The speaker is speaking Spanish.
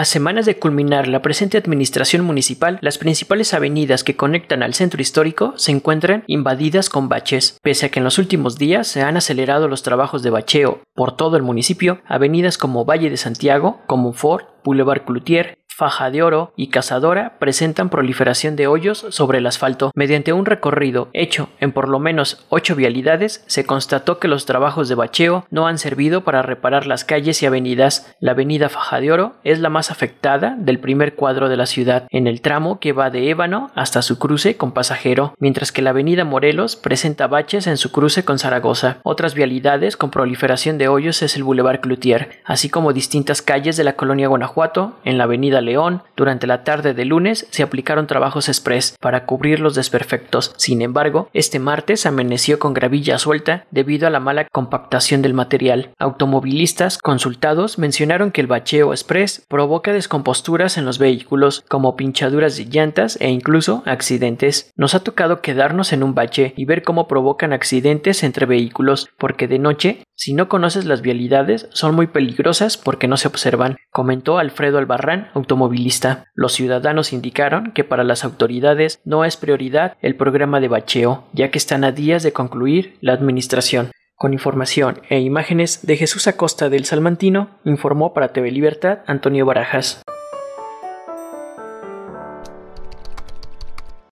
A semanas de culminar la presente administración municipal, las principales avenidas que conectan al centro histórico se encuentran invadidas con baches. Pese a que en los últimos días se han acelerado los trabajos de bacheo por todo el municipio, avenidas como Valle de Santiago, Comunfort, Boulevard Cloutier, Faja de Oro y Cazadora presentan proliferación de hoyos sobre el asfalto. Mediante un recorrido hecho en por lo menos ocho vialidades, se constató que los trabajos de bacheo no han servido para reparar las calles y avenidas. La avenida Faja de Oro es la más afectada del primer cuadro de la ciudad, en el tramo que va de Ébano hasta su cruce con Pasajero, mientras que la avenida Morelos presenta baches en su cruce con Zaragoza. Otras vialidades con proliferación de hoyos es el Boulevard Cloutier, así como distintas calles de la colonia Guanajuato en la avenida León, durante la tarde de lunes se aplicaron trabajos express para cubrir los desperfectos. Sin embargo, este martes amaneció con gravilla suelta debido a la mala compactación del material. Automovilistas consultados mencionaron que el bacheo express provoca descomposturas en los vehículos, como pinchaduras de llantas e incluso accidentes. Nos ha tocado quedarnos en un bache y ver cómo provocan accidentes entre vehículos, porque de noche, si no conoces las vialidades, son muy peligrosas porque no se observan comentó Alfredo Albarrán, automovilista. Los ciudadanos indicaron que para las autoridades no es prioridad el programa de bacheo, ya que están a días de concluir la administración. Con información e imágenes de Jesús Acosta del Salmantino, informó para TV Libertad Antonio Barajas.